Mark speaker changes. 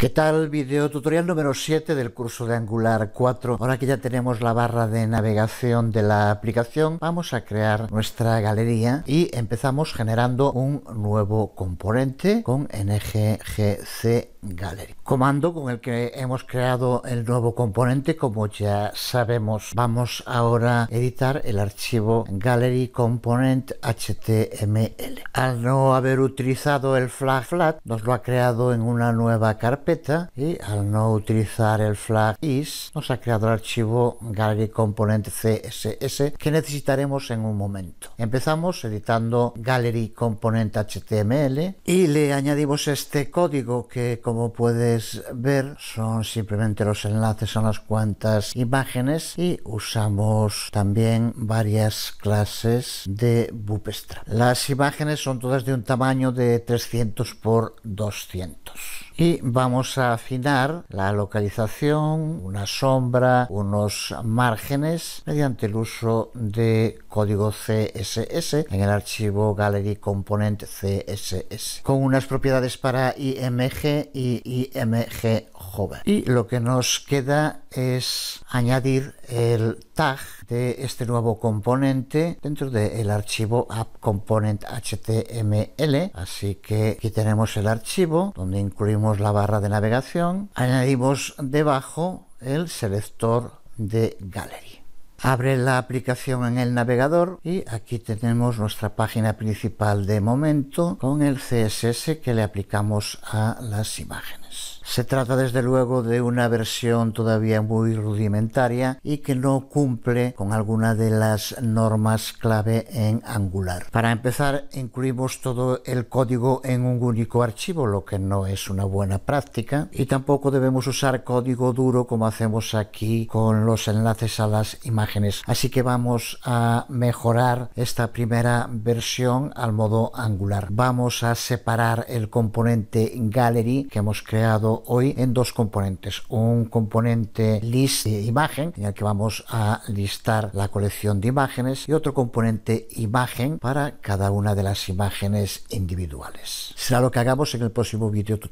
Speaker 1: ¿Qué tal video tutorial número 7 del curso de Angular 4? Ahora que ya tenemos la barra de navegación de la aplicación, vamos a crear nuestra galería y empezamos generando un nuevo componente con nggc gallery. Comando con el que hemos creado el nuevo componente, como ya sabemos. Vamos ahora a editar el archivo gallery component html. Al no haber utilizado el flag flat, nos lo ha creado en una nueva carpeta y al no utilizar el flag is nos ha creado el archivo gallery component css que necesitaremos en un momento. Empezamos editando gallery component html y le añadimos este código que como puedes ver son simplemente los enlaces a las cuantas imágenes y usamos también varias clases de bootstrap. Las imágenes son todas de un tamaño de 300 por 200 y vamos a afinar la localización, una sombra, unos márgenes mediante el uso de código CSS en el archivo Gallery Component CSS con unas propiedades para IMG y IMG Joven. Y lo que nos queda es añadir el tag de este nuevo componente dentro del archivo app component html así que aquí tenemos el archivo donde incluimos la barra de navegación añadimos debajo el selector de gallery Abre la aplicación en el navegador y aquí tenemos nuestra página principal de momento con el CSS que le aplicamos a las imágenes. Se trata desde luego de una versión todavía muy rudimentaria y que no cumple con alguna de las normas clave en Angular. Para empezar, incluimos todo el código en un único archivo, lo que no es una buena práctica, y tampoco debemos usar código duro como hacemos aquí con los enlaces a las imágenes. Así que vamos a mejorar esta primera versión al modo Angular. Vamos a separar el componente gallery que hemos creado hoy en dos componentes. Un componente list imagen en el que vamos a listar la colección de imágenes y otro componente imagen para cada una de las imágenes individuales. Será lo que hagamos en el próximo vídeo tutorial.